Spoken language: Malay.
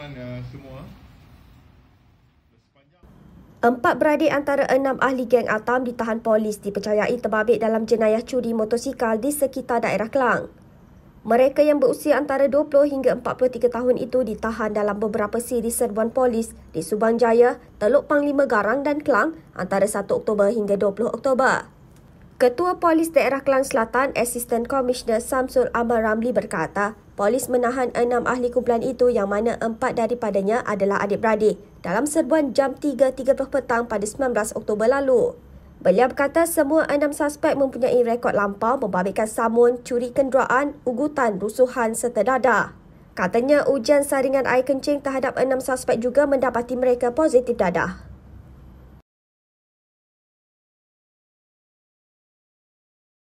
Eh, empat beradik antara enam ahli geng Atam ditahan polis dipercayai terbabit dalam jenayah curi motosikal di sekitar daerah Kelang. Mereka yang berusia antara 20 hingga 43 tahun itu ditahan dalam beberapa siri serbuan polis di Subang Jaya, Teluk Panglima Garang dan Kelang antara 1 Oktober hingga 20 Oktober. Ketua Polis Daerah Kelang Selatan, Assistant Commissioner Samsul Amar Ramli berkata, polis menahan enam ahli kumpulan itu yang mana empat daripadanya adalah adik-beradik dalam serbuan jam 3.30 petang pada 19 Oktober lalu. Beliau berkata semua enam suspek mempunyai rekod lampau membabitkan samun, curi kenderaan, ugutan, rusuhan serta dada. Katanya ujian saringan air kencing terhadap enam suspek juga mendapati mereka positif dadah.